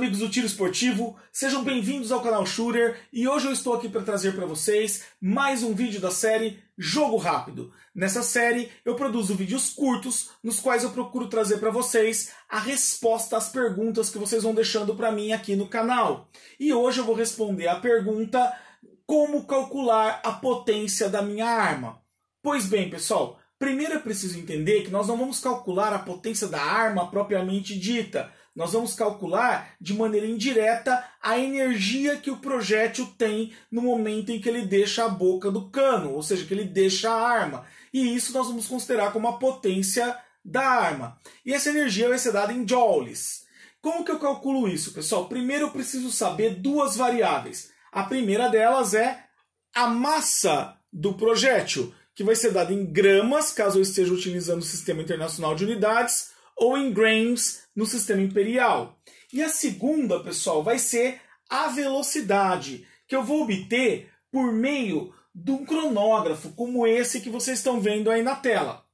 amigos do Tiro Esportivo, sejam bem-vindos ao canal Shooter e hoje eu estou aqui para trazer para vocês mais um vídeo da série Jogo Rápido. Nessa série eu produzo vídeos curtos nos quais eu procuro trazer para vocês a resposta às perguntas que vocês vão deixando para mim aqui no canal. E hoje eu vou responder a pergunta como calcular a potência da minha arma. Pois bem, pessoal, Primeiro é preciso entender que nós não vamos calcular a potência da arma propriamente dita. Nós vamos calcular de maneira indireta a energia que o projétil tem no momento em que ele deixa a boca do cano, ou seja, que ele deixa a arma. E isso nós vamos considerar como a potência da arma. E essa energia vai ser dada em joules. Como que eu calculo isso, pessoal? Primeiro eu preciso saber duas variáveis. A primeira delas é a massa do projétil que vai ser dada em gramas, caso eu esteja utilizando o sistema internacional de unidades, ou em grains no sistema imperial. E a segunda, pessoal, vai ser a velocidade, que eu vou obter por meio de um cronógrafo como esse que vocês estão vendo aí na tela.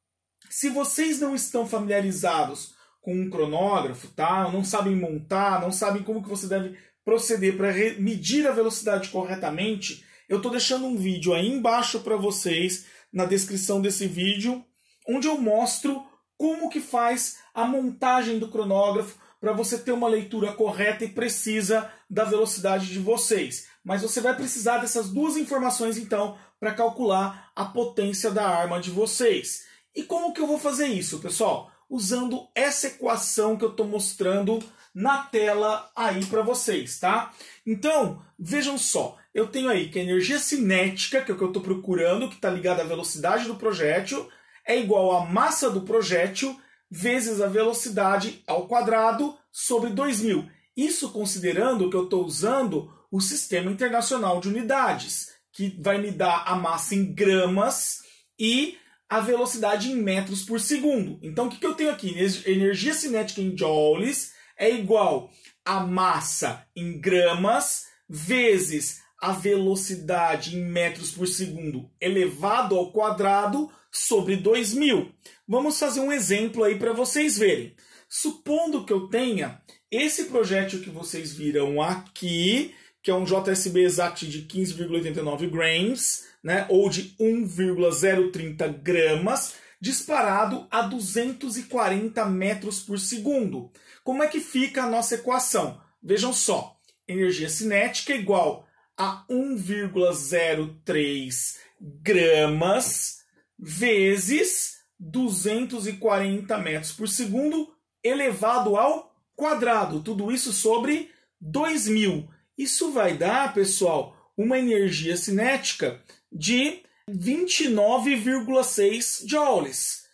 Se vocês não estão familiarizados com um cronógrafo, tá? não sabem montar, não sabem como que você deve proceder para medir a velocidade corretamente, eu estou deixando um vídeo aí embaixo para vocês na descrição desse vídeo, onde eu mostro como que faz a montagem do cronógrafo para você ter uma leitura correta e precisa da velocidade de vocês. Mas você vai precisar dessas duas informações então para calcular a potência da arma de vocês. E como que eu vou fazer isso, pessoal? Usando essa equação que eu estou mostrando na tela aí para vocês, tá? Então, vejam só, eu tenho aí que a energia cinética, que é o que eu estou procurando, que está ligada à velocidade do projétil, é igual à massa do projétil vezes a velocidade ao quadrado sobre 2000. Isso considerando que eu estou usando o Sistema Internacional de Unidades, que vai me dar a massa em gramas e a velocidade em metros por segundo. Então, o que, que eu tenho aqui? Energia cinética em joules é igual a massa em gramas vezes a velocidade em metros por segundo elevado ao quadrado sobre 2000. Vamos fazer um exemplo aí para vocês verem. Supondo que eu tenha esse projétil que vocês viram aqui, que é um JSB Exact de 15,89 grains, né, ou de 1,030 gramas, disparado a 240 metros por segundo. Como é que fica a nossa equação? Vejam só, energia cinética é igual a 1,03 gramas vezes 240 metros por segundo elevado ao quadrado. Tudo isso sobre 2.000. Isso vai dar, pessoal, uma energia cinética de 29,6 joules.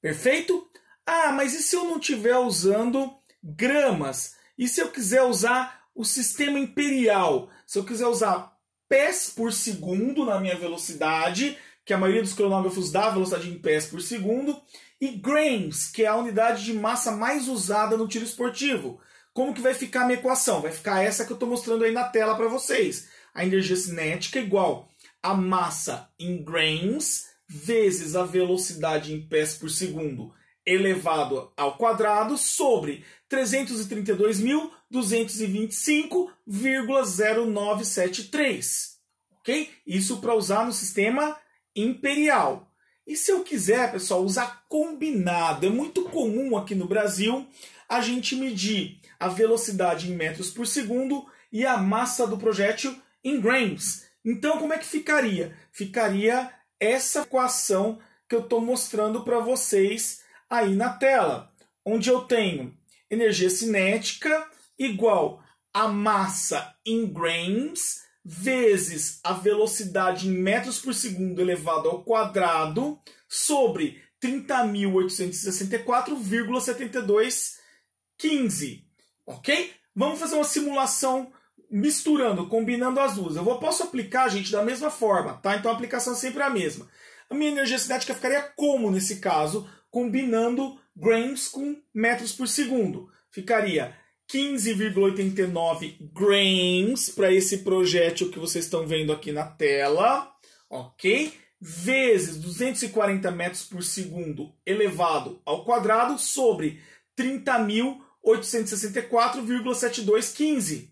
Perfeito? Ah, mas e se eu não estiver usando gramas? E se eu quiser usar o sistema imperial? Se eu quiser usar pés por segundo na minha velocidade, que a maioria dos cronógrafos dá velocidade em pés por segundo, e grains, que é a unidade de massa mais usada no tiro esportivo. Como que vai ficar a minha equação? Vai ficar essa que eu estou mostrando aí na tela para vocês. A energia cinética é igual a massa em grains vezes a velocidade em pés por segundo elevado ao quadrado sobre 332.225,0973. Ok? Isso para usar no sistema imperial. E se eu quiser, pessoal, usar combinado, é muito comum aqui no Brasil a gente medir a velocidade em metros por segundo e a massa do projétil em grams. Então, como é que ficaria? Ficaria essa equação que eu estou mostrando para vocês aí na tela, onde eu tenho energia cinética igual a massa em grains vezes a velocidade em metros por segundo elevado ao quadrado sobre 30.864,7215, ok? Vamos fazer uma simulação misturando, combinando as duas. Eu vou, posso aplicar, gente, da mesma forma, tá? Então a aplicação é sempre a mesma. A minha energia cinética ficaria como nesse caso? combinando grams com metros por segundo. Ficaria 15,89 grains para esse projétil que vocês estão vendo aqui na tela, ok? Vezes 240 metros por segundo elevado ao quadrado sobre 30.864,7215.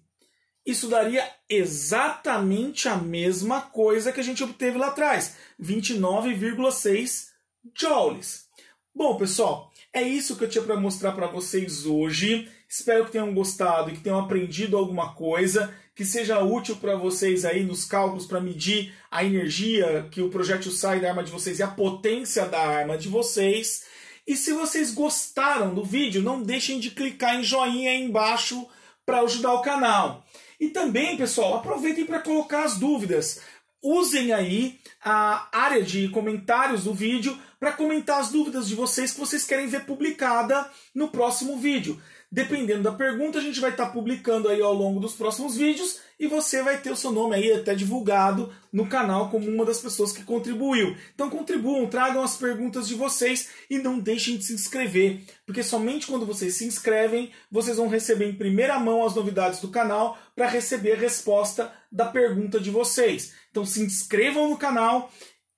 Isso daria exatamente a mesma coisa que a gente obteve lá atrás, 29,6 joules. Bom, pessoal, é isso que eu tinha para mostrar para vocês hoje. Espero que tenham gostado e que tenham aprendido alguma coisa que seja útil para vocês aí nos cálculos para medir a energia que o projétil sai da arma de vocês e a potência da arma de vocês. E se vocês gostaram do vídeo, não deixem de clicar em joinha aí embaixo para ajudar o canal. E também, pessoal, aproveitem para colocar as dúvidas usem aí a área de comentários do vídeo para comentar as dúvidas de vocês que vocês querem ver publicada no próximo vídeo. Dependendo da pergunta, a gente vai estar tá publicando aí ao longo dos próximos vídeos e você vai ter o seu nome aí até divulgado no canal como uma das pessoas que contribuiu. Então contribuam, tragam as perguntas de vocês e não deixem de se inscrever, porque somente quando vocês se inscrevem, vocês vão receber em primeira mão as novidades do canal para receber a resposta da pergunta de vocês. Então se inscrevam no canal,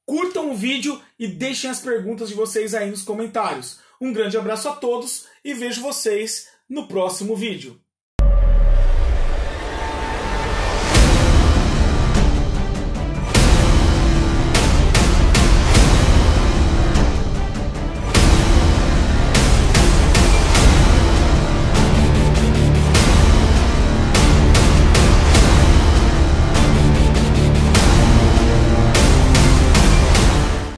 curtam o vídeo e deixem as perguntas de vocês aí nos comentários. Um grande abraço a todos e vejo vocês no próximo vídeo.